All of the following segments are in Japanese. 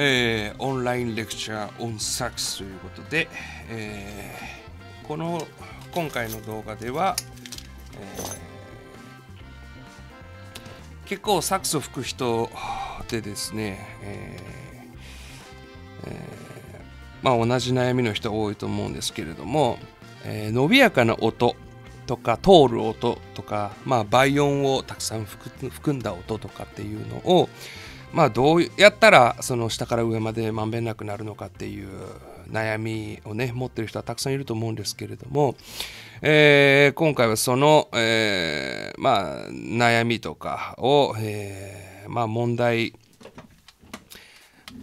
えオンラインレクチャーオンサックスということで、えー、この今回の動画では、結構サクソ吹く人でですね、えーえー、まあ、同じ悩みの人多いと思うんですけれども、え伸びやかな音とか通る音とか、まあ、倍音をたくさん含んだ音とかっていうのを、まあ、どうやったらその下から上までまんべんなくなるのかっていう悩みをね持ってる人はたくさんいると思うんですけれども、えー、今回はその、えー、まあ、悩みとかを、えー、まあ、問題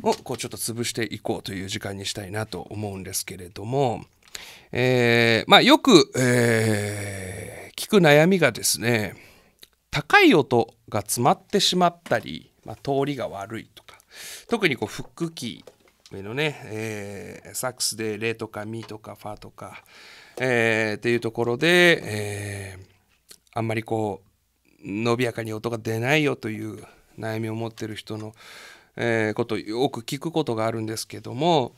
をこうちょっと潰していこうという時間にしたいなと思うんですけれども、えまあ、よく、え聞く悩みがですね高い音が詰まってしまったり、まあ、通りが悪いとか特にこうフックキーのね、えー、サックスでレ」とかミとかファとか、えー、っていうところで、えー、あんまりこう伸びやかに音が出ないよという悩みを持ってる人の、えー、ことよく聞くことがあるんですけども、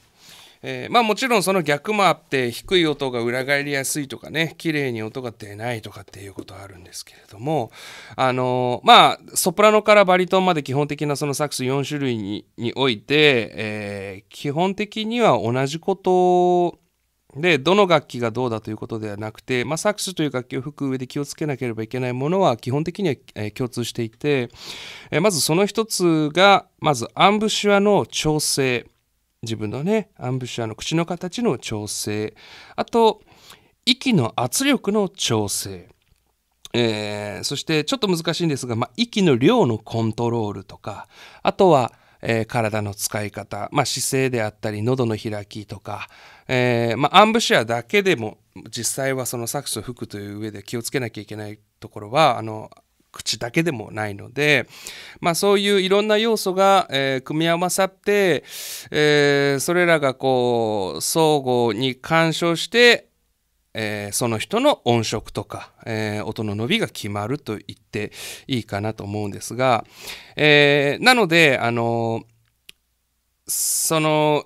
えー、まあもちろんその逆もあって低い音が裏返りやすいとかね綺麗に音が出ないとかっていうことはあるんですけれどもあのー、まあソプラノからバリトンまで基本的なそのサックス4種類ににおいて、えー、基本的には同じことをでどの楽器がどうだということではなくて、まあ、サックスという楽器を吹く上で気をつけなければいけないものは基本的には、え共通していて、えまずその一つがまずアンブシュアの調整自分のねアンブシュアの口の形の調整あと息の圧力の調整えー、そしてちょっと難しいんですが、まあ、息の量のコントロールとかあとは、えー、体の使い方、まあ、姿勢であったり喉の開きとかえー、まあ、アンブシアだけでも実際はその作詞と服という上で気をつけなきゃいけないところはあの口だけでもないので、まあ、そういういろんな要素が、えー、組み合わさって、えー、それらがこう相互に干渉してえー、その人の音色とか、えー、音の伸びが決まると言っていいかなと思うんですが、えー、なので、あのその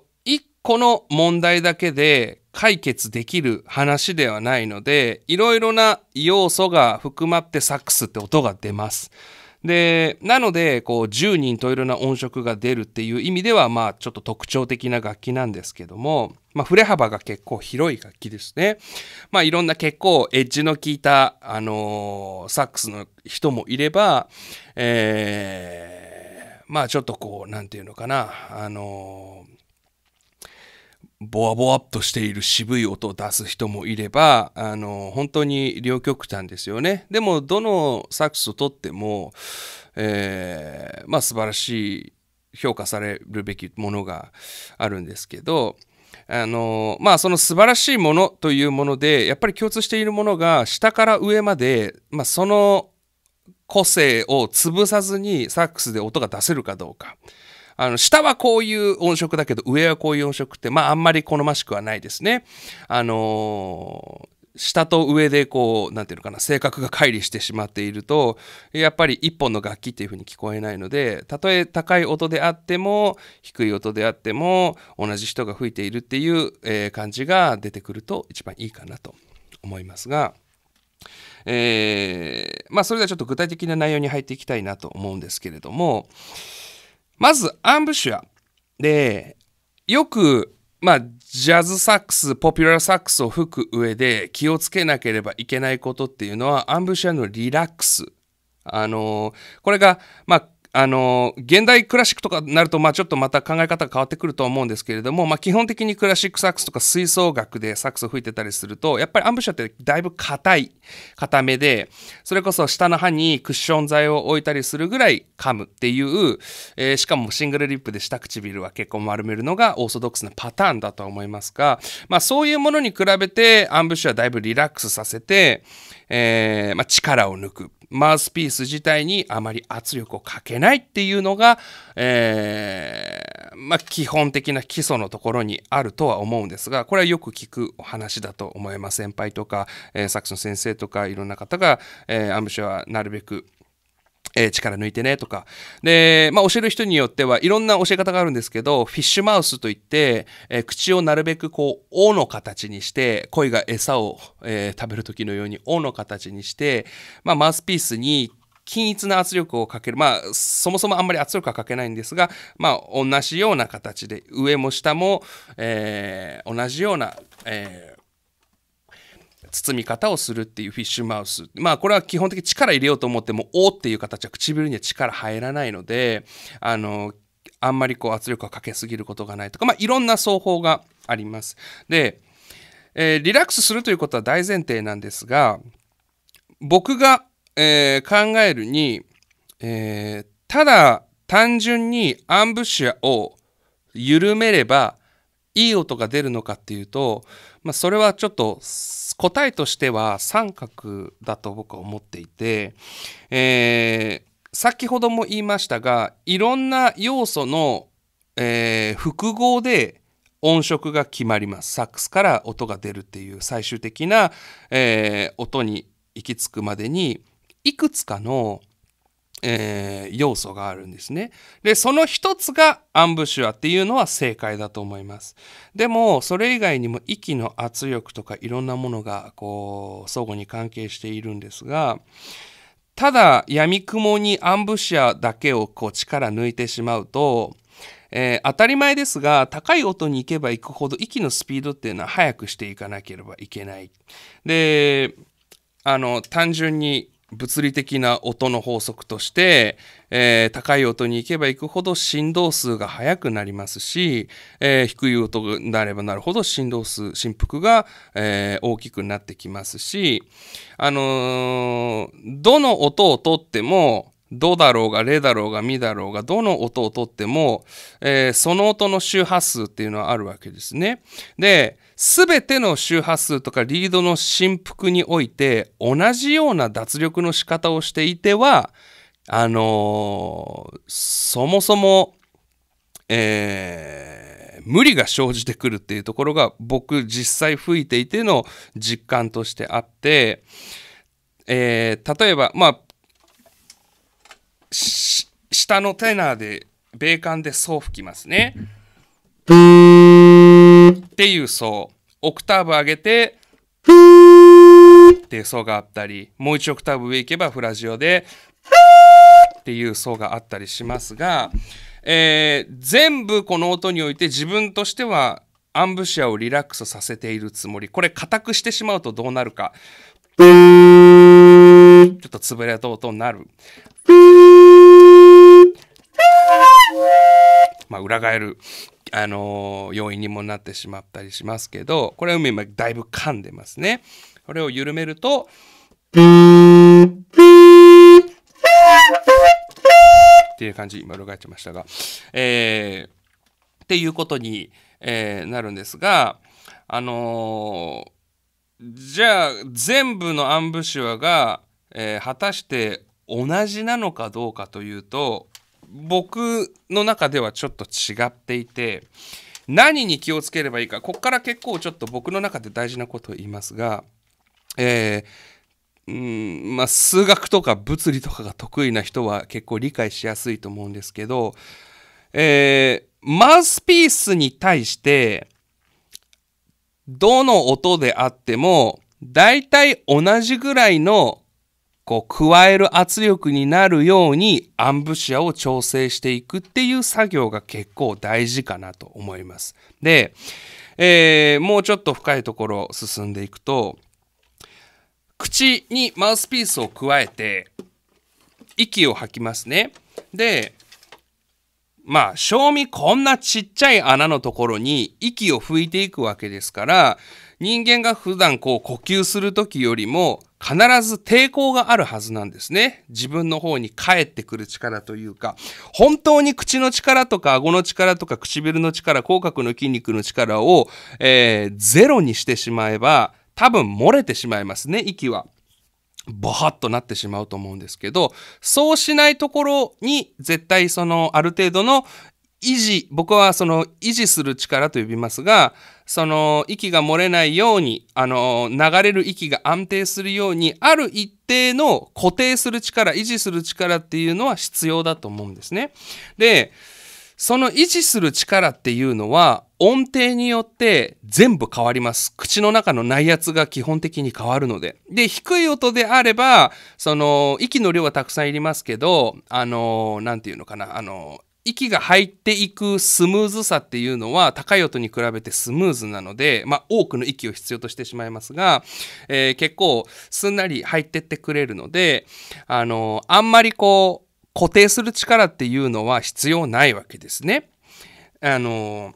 この問題だけで解決できる話ではないので、いろいろな要素が含まってサックスって音が出ます。で、なので、こう、10人といろんな音色が出るっていう意味では、まあ、ちょっと特徴的な楽器なんですけども、まあ、振れ幅が結構広い楽器ですね。まあ、いろんな結構エッジの効いた、あのー、サックスの人もいれば、えー、まあ、ちょっとこう、なんていうのかな、あのーボワボワっとしている渋い音を出す人もいれば、あの、本当に両極端ですよね。でも、どのサックスをとっても、えー、まあ素晴らしい、評価されるべきものがあるんですけど、あの、まあその素晴らしいものというもので、やっぱり共通しているものが、下から上まで、まあその個性を潰さずにサックスで音が出せるかどうか。あの、下はこういう音色だけど、上はこういう音色って、まあ、あんまり好ましくはないですね。あのー下と上でこう、なんていうのかな、性格が乖離してしまっていると、やっぱり一本の楽器っていう風に聞こえないので、たとえ高い音であっても、低い音であっても、同じ人が吹いているっていう、えー、感じが出てくると一番いいかなと思いますが、えー、まあそれではちょっと具体的な内容に入っていきたいなと思うんですけれども、まず、アンブシュア。で、よく、まあ、ジャズサックス、ポピュラーサックスを吹く上で気をつけなければいけないことっていうのは、アンブシュアのリラックス。あのー、これが、まあ、あの現代クラシックとかになると、まあ、ちょっとまた考え方が変わってくると思うんですけれども、まあ、基本的にクラシックサックスとか吹奏楽でサックスを吹いてたりするとやっぱりアンブシャってだいぶ硬い硬めでそれこそ下の歯にクッション材を置いたりするぐらい噛むっていう、えー、しかもシングルリップで下唇は結構丸めるのがオーソドックスなパターンだと思いますが、まあ、そういうものに比べてアンブシュはだいぶリラックスさせて、えーまあ、力を抜く。マウスピース自体にあまり圧力をかけないっていうのが、えー、まあ、基本的な基礎のところにあるとは思うんですが、これはよく聞くお話だと思います。先輩とか、えー、サの先生とか、いろんな方が、えー、アムシはなるべくえー、力抜いてねとか。で、まあ、教える人によってはいろんな教え方があるんですけど、フィッシュマウスといって、えー、口をなるべくこう、尾の形にして、鯉が餌を、えー、食べる時のように尾の形にして、まあ、マウスピースに均一な圧力をかける。まあ、そもそもあんまり圧力はかけないんですが、まあ、同じような形で、上も下も、え同じような、え包み方をするっていうフィッシュマウス。まあこれは基本的に力入れようと思っても、おっていう形は唇には力入らないので、あの、あんまりこう圧力をかけすぎることがないとか、まあいろんな奏法があります。で、えー、リラックスするということは大前提なんですが、僕が、えー、考えるに、えー、ただ単純にアンブッシュを緩めればいい音が出るのかっていうと、まあ、それはちょっと答えとしては三角だと僕は思っていて、えー、先ほども言いましたがいろんな要素の、えー、複合で音色が決まりますサックスから音が出るっていう最終的な、えー、音に行き着くまでにいくつかのえー、要素があるんですね。で、その一つがアンブシュアっていうのは正解だと思います。でも、それ以外にも息の圧力とかいろんなものが、こう、相互に関係しているんですが、ただ、闇雲にアンブシュアだけをこう力抜いてしまうと、えー、当たり前ですが高い音に行けば行くほど息のスピードっていうのは速くしていかなければいけない。であの単純に物理的な音の法則として、えー、高い音に行けば行くほど振動数が速くなりますし、えー、低い音になればなるほど振動数振幅が、えー、大きくなってきますし、あのどの音をとってもドだろうがレだろうがミだろうがどの音をとっても、えその音の周波数っていうのはあるわけですね。で全ての周波数とかリードの振幅において同じような脱力の仕方をしていてはあのー、そもそも、えー、無理が生じてくるっていうところが僕実際吹いていての実感としてあって、えー、例えばまあ下のテナーで米管でそう吹きますね。っていう層オクターブ上げてっていう層があったりもう一オクターブ上行けばフラジオでっていう層があったりしますが、えー、全部この音において自分としてはアンブシアをリラックスさせているつもりこれ固くしてしまうとどうなるかちょっと潰れた音になるまあ裏返るあの要因にもなってしまったりしますけどこれは今だいぶ噛んでますね。これを緩めると。っていう感じ今裏返っちゃいましたが、えー、っていうことに、えー、なるんですがあのー、じゃあ全部のアンブシュアが、えー、果たして同じなのかどうかというと僕の中ではちょっと違っていて何に気をつければいいかここから結構ちょっと僕の中で大事なことを言いますが、えー、うんまあ、数学とか物理とかが得意な人は結構理解しやすいと思うんですけど、えー、マウスピースに対してどの音であっても大体同じぐらいのこう、加える圧力になるようにアンブシアを調整していくっていう作業が結構大事かなと思います。で、えー、もうちょっと深いところ進んでいくと、口にマウスピースを加えて、息を吐きますね。で、まあ、賞味こんなちっちゃい穴のところに息を吹いていくわけですから、人間が普段こう呼吸する時よりも必ず抵抗があるはずなんですね。自分の方に返ってくる力というか、本当に口の力とか顎の力とか唇の力、口角の筋肉の力を、えー、ゼロにしてしまえば、多分漏れてしまいますね、息は。バハッとなってしまうと思うんですけど、そうしないところに絶対そのある程度の維持、僕はその維持する力と呼びますが、その息が漏れないように、あの、流れる息が安定するように、ある一定の固定する力、維持する力っていうのは必要だと思うんですね。で、その維持する力っていうのは音程によって全部変わります。口の中の内圧が基本的に変わるので。で、低い音であれば、その、息の量はたくさんいりますけど、あの、なんていうのかな、あの、息が入っていくスムーズさっていうのは高い音に比べてスムーズなので、まあ、多くの息を必要としてしまいますが、えー、結構すんなり入ってってくれるので、あのー、あんまりこう固定する力っていうのは必要ないわけですね。あのー、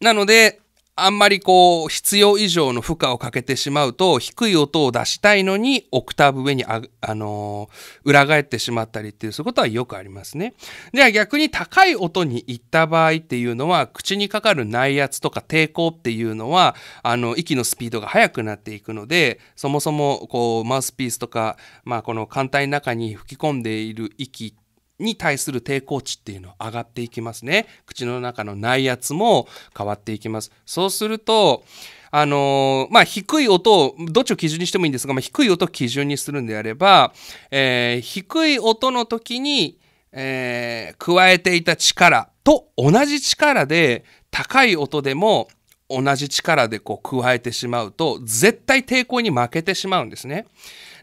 なのであんまりこう、必要以上の負荷をかけてしまうと、低い音を出したいのに、オクターブ上にあ、あのー、裏返ってしまったりっていう、そういうことはよくありますね。じゃあ逆に高い音に行った場合っていうのは、口にかかる内圧とか抵抗っていうのは、あの、息のスピードが速くなっていくので、そもそも、こう、マウスピースとか、まあ、この艦隊の中に吹き込んでいる息って、に対する抵抗値っていうのは上がっていきますね。口の中の内圧も変わっていきます。そうすると、あのー、まあ、低い音を、どっちを基準にしてもいいんですが、まあ、低い音を基準にするんであれば、えー、低い音の時に、えー、加えていた力と同じ力で、高い音でも同じ力でこう加えてしまうと、絶対抵抗に負けてしまうんですね。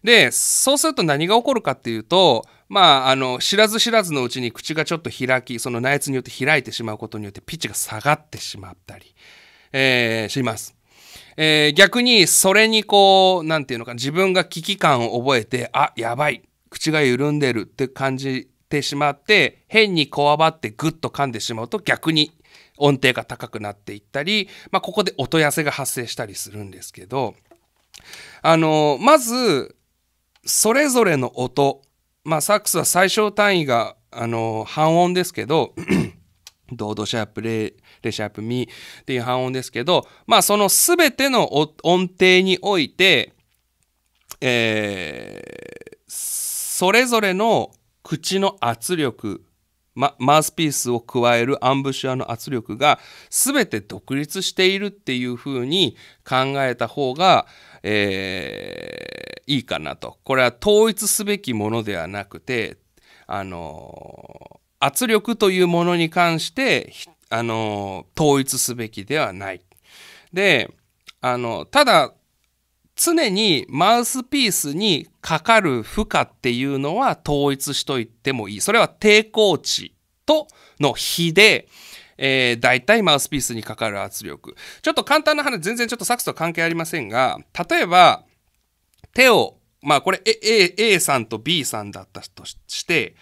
で、そうすると何が起こるかっていうと、まあ、あの、知らず知らずのうちに口がちょっと開き、その内圧によって開いてしまうことによってピッチが下がってしまったり、えー、します。えー、逆に、それにこう、なんていうのか、自分が危機感を覚えて、あ、やばい、口が緩んでるって感じてしまって、変にこわばってグッと噛んでしまうと逆に音程が高くなっていったり、まあ、ここで音痩せが発生したりするんですけど、あの、まず、それぞれの音、まあ、サックスは最小単位が、あの半音ですけどドー ドシャープレレシャープミっていう半音ですけど、まあ、その全ての音程において、えー、それぞれの口の圧力、ま、マウスピースを加えるアンブシュアの圧力が全て独立しているっていうふうに考えた方が、えーいいかなと。これは統一すべきものではなくて、あの、圧力というものに関して、あの、統一すべきではない。で、あの、ただ、常にマウスピースにかかる負荷っていうのは統一しといてもいい。それは抵抗値との比で、えー、大体マウスピースにかかる圧力。ちょっと簡単な話、全然ちょっとサクスと関係ありませんが、例えば、手を、まあこれ A, A, さんと B さんだったとして、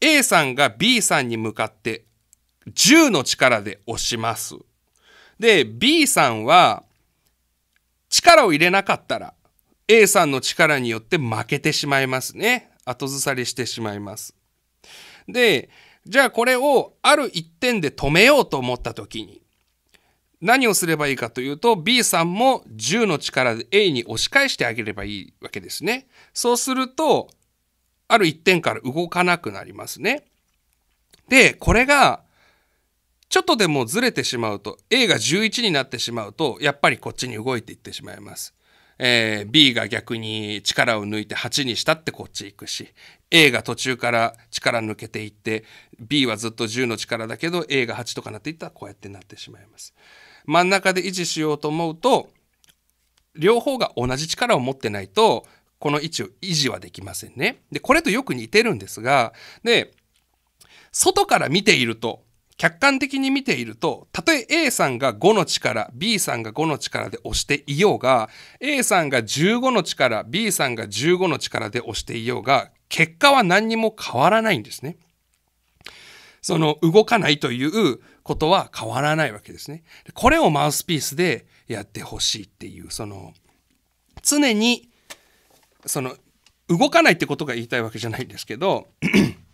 A さんが B さんに向かって10の力で押します。で、B さんは力を入れなかったら A さんの力によって負けてしまいますね。後ずさりしてしまいます。で、じゃあこれをある一点で止めようと思った時に何をすればいいかというと B さんも10の力で A に押し返してあげればいいわけですね。そうするとある一点から動かなくなりますね。で、これがちょっとでもずれてしまうと A が11になってしまうとやっぱりこっちに動いていってしまいます。えー、B が逆に力を抜いて8にしたってこっち行くし A が途中から力抜けていって B はずっと10の力だけど A が8とかなっていったらこうやってなってしまいます。真ん中で維持しようと思うと両方が同じ力を持ってないとこの位置を維持はできませんね。でこれとよく似てるんですがで外から見ていると客観的に見ているとたとえ A さんが5の力 B さんが5の力で押していようが A さんが15の力 B さんが15の力で押していようが結果は何にも変わらないんですね。その動かないということは変わらないわけですね。これをマウスピースでやってほしいっていう、その、常に、その、動かないってことが言いたいわけじゃないんですけど、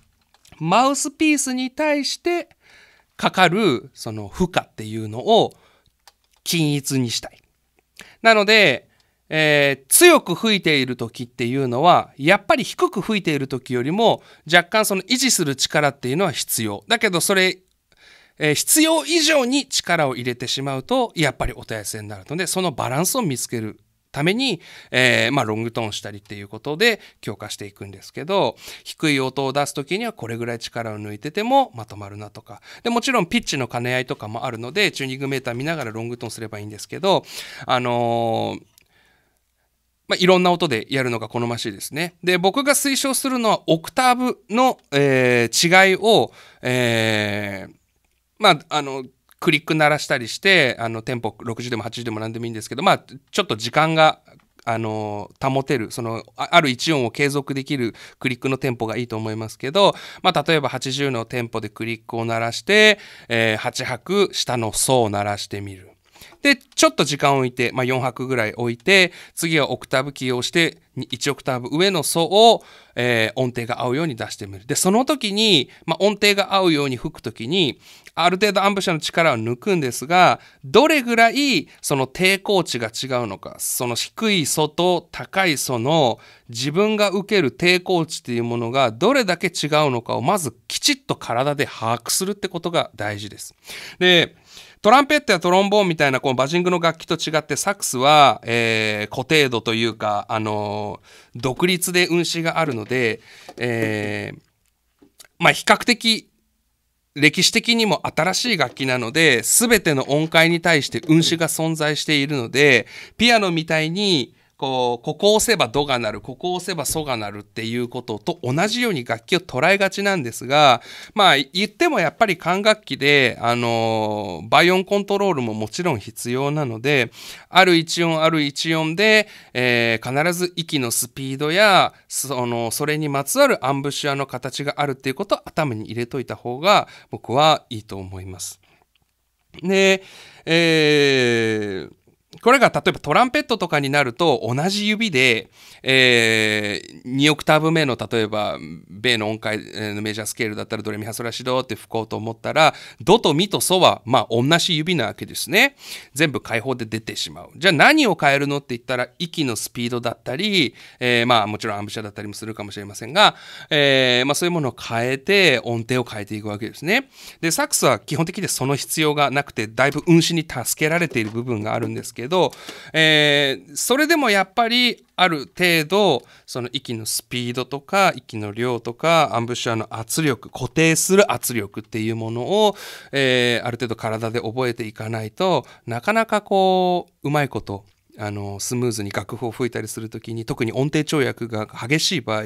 マウスピースに対してかかる、その負荷っていうのを均一にしたい。なので、えー、強く吹いている時っていうのはやっぱり低く吹いている時よりも若干その維持する力っていうのは必要だけどそれえー、必要以上に力を入れてしまうとやっぱりお手せになるのでそのバランスを見つけるために、えー、まあ、ロングトーンしたりっていうことで強化していくんですけど低い音を出す時にはこれぐらい力を抜いててもまとまるなとかでもちろんピッチの兼ね合いとかもあるのでチューニングメーター見ながらロングトーンすればいいんですけどあのーまあ、いろんな音でやるのが好ましいですね。で、僕が推奨するのはオクターブの、えー、違いを、えーまあ、あの、クリック鳴らしたりして、あの、テンポ60でも80でも何でもいいんですけど、まあ、ちょっと時間が、あの、保てる、その、ある1音を継続できるクリックのテンポがいいと思いますけど、まあ、例えば80のテンポでクリックを鳴らして、えー、8拍下の層を鳴らしてみる。で、ちょっと時間を置いて、まあ、4拍ぐらい置いて、次はオクターブキーをして、1オクターブ上の層を、えー、音程が合うように出してみる。で、その時に、まあ、音程が合うように吹く時に、ある程度アンプシャの力を抜くんですが、どれぐらいその抵抗値が違うのか、その低い層と高い層の自分が受ける抵抗値っていうものがどれだけ違うのかをまずきちっと体で把握するってことが大事です。で、トランペットやトロンボーンみたいなこのバジングの楽器と違ってサックスは、えー、固定度というか、あのー、独立で運指があるので、えー、まあ比較的歴史的にも新しい楽器なので、全ての音階に対して運指が存在しているので、ピアノみたいに、こう、ここを押せばドが鳴る、ここを押せばソが鳴るっていうことと同じように楽器を捉えがちなんですが、まあ言ってもやっぱり管楽器で、あの、オンコントロールももちろん必要なので、ある一音ある一音で、えー、必ず息のスピードや、その、それにまつわるアンブシュアの形があるっていうことを頭に入れといた方が僕はいいと思います。で、えーこれが例えばトランペットとかになると同じ指で、えー、2オクターブ目の例えば米の音階のメジャースケールだったらドレミハソラシドって吹こうと思ったらドとミとソはまあ同じ指なわけですね全部解放で出てしまうじゃあ何を変えるのって言ったら息のスピードだったり、えー、まあもちろんアンブシャだったりもするかもしれませんが、えー、まあそういうものを変えて音程を変えていくわけですねでサックスは基本的にその必要がなくてだいぶ運指に助けられている部分があるんですけどけど、えー、それでもやっぱりある程度その息のスピードとか息の量とかアンブシュアの圧力固定する圧力っていうものを、えー、ある程度体で覚えていかないとなかなかこううまいことあのスムーズに楽譜を吹いたりする時に特に音程跳躍が激しい場合、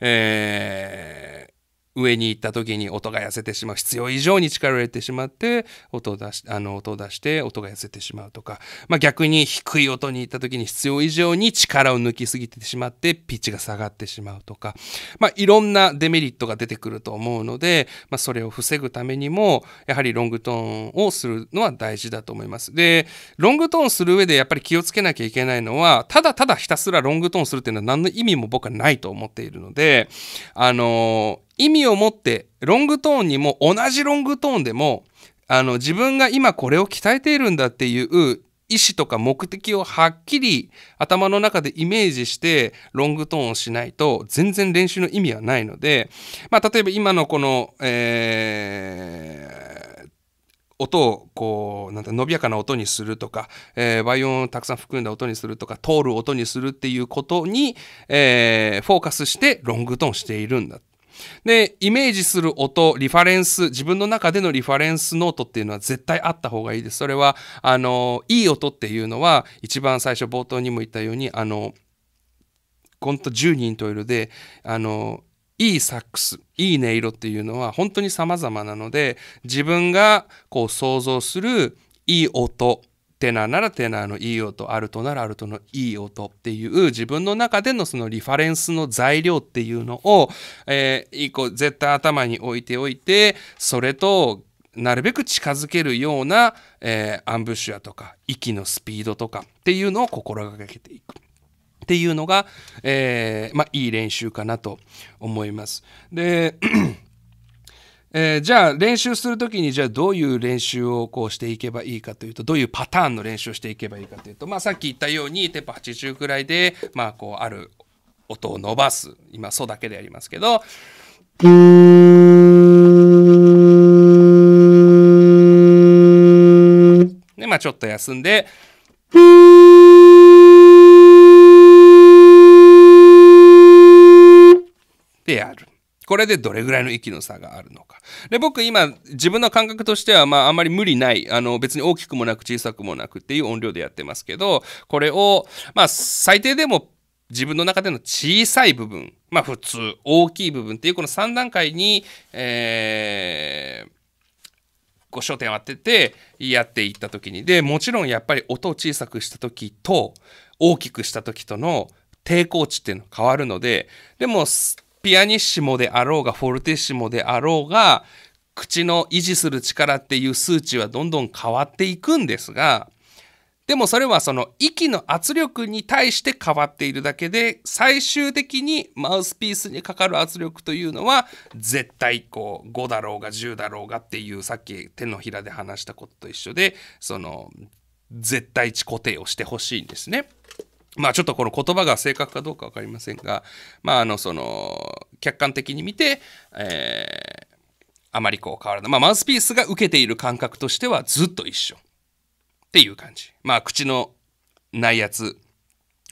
えー上に行った時に音が痩せてしまう必要以上に力を入れてしまって音を出しあの音を出して音が痩せてしまうとか、まあ、逆に低い音に行った時に必要以上に力を抜きすぎてしまってピッチが下がってしまうとか、まあ、いろんなデメリットが出てくると思うので、まあ、それを防ぐためにもやはりロングトーンをするのは大事だと思います。でロングトーンする上でやっぱり気をつけなきゃいけないのはただただひたすらロングトーンするっていうのは何の意味も僕はないと思っているのであの意味を持ってロングトーンにも同じロングトーンでもあの自分が今これを鍛えているんだっていう意思とか目的をはっきり頭の中でイメージしてロングトーンをしないと全然練習の意味はないので、まあ、例えば今のこの、えー、音をこうなんて伸びやかな音にするとか、えー、オ音をたくさん含んだ音にするとか通る音にするっていうことに、えー、フォーカスしてロングトーンしているんだで、イメージする音、リファレンス、自分の中でのリファレンスノートっていうのは絶対あった方がいいです。それは、あの、いい音っていうのは、一番最初冒頭にも言ったように、あの、ほんと10人といるで、あの、いいサックス、いい音色っていうのは本当に様々なので、自分がこう想像するいい音テナーならテナーのいい音アルトならアルトのいい音っていう自分の中でのそのリファレンスの材料っていうのを、えー、一個絶対頭に置いておいてそれとなるべく近づけるような、えー、アンブッシュアとか息のスピードとかっていうのを心がけていく。っていうのが、えー、まあ、いい練習かなと思います。でえー、じゃあ練習する時にじゃあどういう練習をこうしていけばいいかというとどういうパターンの練習をしていけばいいかというと、まあ、さっき言ったようにテーポ80くらいで、まあ、こうある音を伸ばす今「ソ」だけでやりますけど。でまあちょっと休んで。でやる。これでどれぐらいの息の差があるのか。で、僕今、自分の感覚としては、まあ、あんまり無理ない、あの、別に大きくもなく小さくもなくっていう音量でやってますけど、これを、まあ、最低でも自分の中での小さい部分、まあ、普通、大きい部分っていうこの3段階に、えー、こう焦点を当ててやっていった時に、で、もちろんやっぱり音を小さくした時と、大きくした時との抵抗値っていうの変わるので、でも、ピアニッシモであろうが、フォルテッシモであろうが、口の維持する力っていう数値はどんどん変わっていくんですが、でもそれはその息の圧力に対して変わっているだけで、最終的にマウスピースにかかる圧力というのは、絶対こう5だろうが10だろうがっていう、さっき手のひらで話したことと一緒で、その絶対値固定をしてほしいんですね。まあちょっとこの言葉が正確かどうか分かりませんが、まああのその、客観的に見て、えー、あまりこう変わらない。まあマウスピースが受けている感覚としてはずっと一緒。っていう感じ。まあ口のないやつ。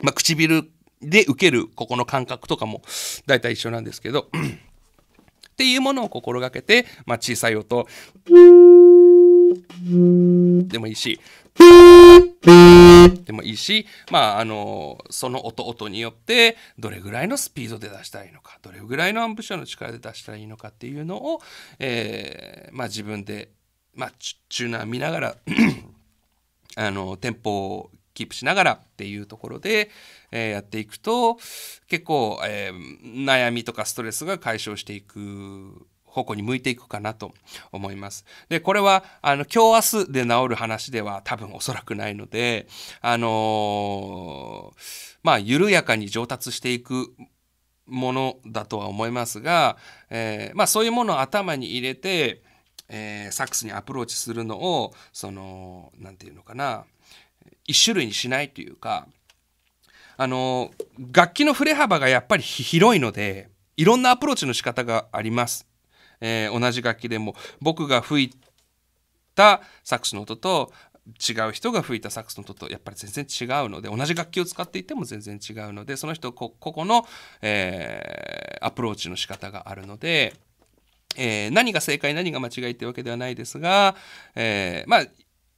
まあ唇で受けるここの感覚とかも大体一緒なんですけど、っていうものを心がけて、まあ小さい音、でもいいし、でもいいし、まあ、あの、その音、音によって、どれぐらいのスピードで出したらいいのか、どれぐらいのアンプ車の力で出したらいいのかっていうのを、えー、まあ、自分で、まあ、チューナー見ながらあの、テンポをキープしながらっていうところで、えー、やっていくと、結構、えー、悩みとかストレスが解消していく方向に向いていくかなと思います。で、これは、あの、今日明日で治る話では多分おそらくないので、あのー、まあ、緩やかに上達していくものだとは思いますが、えー、まあ、そういうものを頭に入れて、えー、サックスにアプローチするのを、その、何て言うのかな、一種類にしないというか、あの楽器の振れ幅がやっぱり広いのでいろんなアプローチの仕方があります。えー、同じ楽器でも僕が吹いたサックスの音と違う人が吹いたサックスの音とやっぱり全然違うので同じ楽器を使っていても全然違うのでその人個々の、えー、アプローチの仕方があるので、えー、何が正解何が間違いってわけではないですが、えー、まあ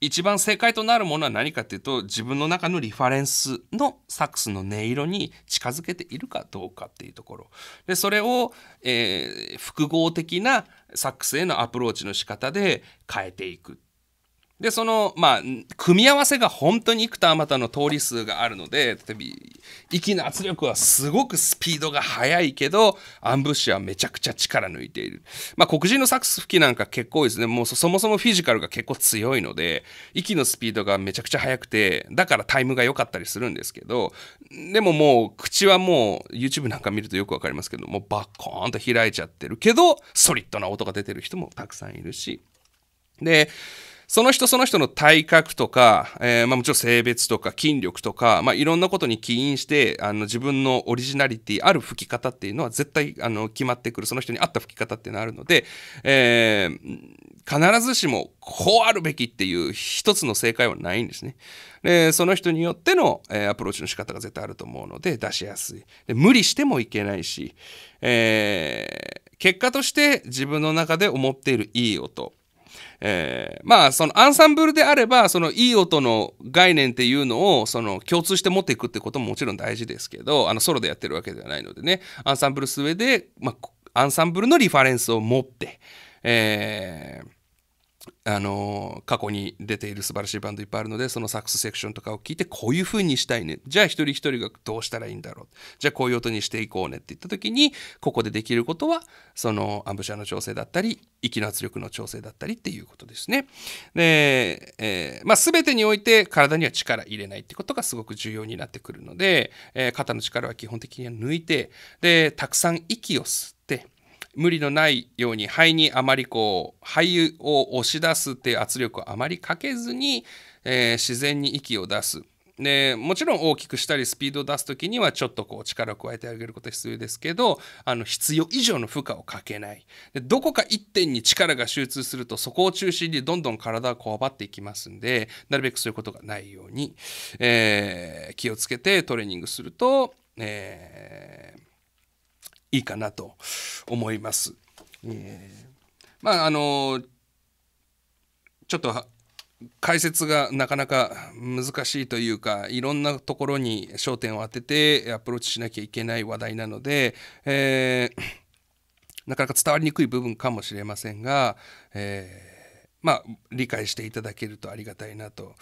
一番正解となるものは何かっていうと自分の中のリファレンスのサックスの音色に近づけているかどうかっていうところでそれを、えー、複合的なサックスへのアプローチの仕方で変えていくでそのまあ組み合わせが本当に幾多あまたの通り数があるので例えば息の圧力はすごくスピードが速いけどアンブッシュはめちゃくちゃ力抜いている、まあ、黒人のサックス吹きなんか結構いいですねもうそもそもフィジカルが結構強いので息のスピードがめちゃくちゃ速くてだからタイムが良かったりするんですけどでももう口はもう YouTube なんか見るとよくわかりますけどもうバッコーンと開いちゃってるけどソリッドな音が出てる人もたくさんいるしでその人その人の体格とか、えー、まあ、もちろん性別とか筋力とか、まあ、いろんなことに起因してあの自分のオリジナリティある吹き方っていうのは絶対あの決まってくるその人に合った吹き方っていうのはあるので、えー、必ずしもこうあるべきっていう一つの正解はないんですね。でその人によっての、えー、アプローチの仕方が絶対あると思うので出しやすい。で無理してもいけないし、え結果として自分の中で思っているいい音えー、まあそのアンサンブルであればそのいい音の概念っていうのをその共通して持っていくってことももちろん大事ですけどあのソロでやってるわけではないのでねアンサンブルす上で、まあ、アンサンブルのリファレンスを持って、えーあの過去に出ている素晴らしいバンドいっぱいあるのでそのサックスセクションとかを聞いてこういう風にしたいねじゃあ一人一人がどうしたらいいんだろうじゃあこういう音にしていこうねって言った時にここでできることはそのアンブシャの調整だったり息の圧力の調整だったりっていうことですねで、えー、まあ、全てにおいて体には力入れないってことがすごく重要になってくるので、えー、肩の力は基本的には抜いてでたくさん息を吸って無理のないように肺にあまりこう肺を押し出すっていう圧力をあまりかけずに、えー、自然に息を出す。でもちろん大きくしたりスピードを出す時にはちょっとこう力を加えてあげることは必要ですけどあの必要以上の負荷をかけないでどこか一点に力が集中するとそこを中心にどんどん体がこわばっていきますんでなるべくそういうことがないように、えー、気をつけてトレーニングすると、えーいいかなと思います。えー、まああのちょっと解説がなかなか難しいというかいろんなところに焦点を当ててアプローチしなきゃいけない話題なので、えー、なかなか伝わりにくい部分かもしれませんが、えーまあ、理解していただけるとありがたいなと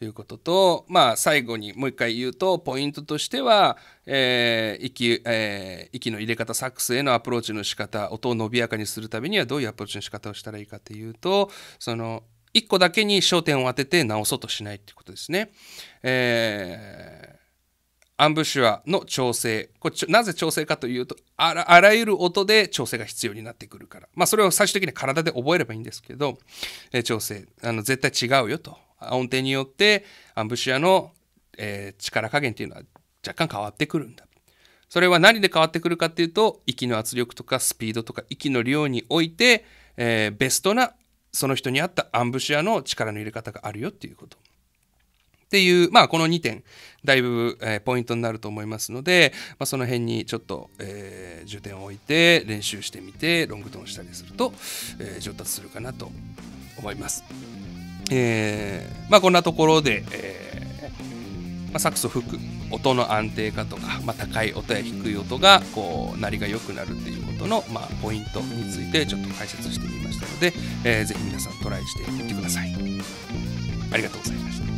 いうことと、まあ、最後にもう一回言うとポイントとしては、えー息えー、息の入れ方サックスへのアプローチの仕方音を伸びやかにするためにはどういうアプローチの仕方をしたらいいかというとその1個だけに焦点を当てて直そうとしないということですね。えーアンブシュアの調整こちなぜ調整かというとあらあらゆる音で調整が必要になってくるから、まあ、それを最終的に体で覚えればいいんですけど、え調整あの絶対違うよと音程によってアンブシュアの、えー、力加減っていうのは若干変わってくるんだそれは何で変わってくるかっていうと息の圧力とかスピードとか息の量において、えー、ベストなその人に合ったアンブシアの力の入れ方があるよっていうことっていう、まあ、この2点、だいぶ、えー、ポイントになると思いますので、まあ、その辺にちょっと、えー、重点を置いて練習してみて、ロングトーンしたりすると、えー、上達するかなと思います。えー、まあ、こんなところで、えまあ、サックスを吹く音の安定化とか、まあ、高い音や低い音がこう鳴りが良くなるっていうことの、まあ、ポイントについてちょっと解説してみましたので、えー、ぜひ皆さんトライしてみてください。ありがとうございました。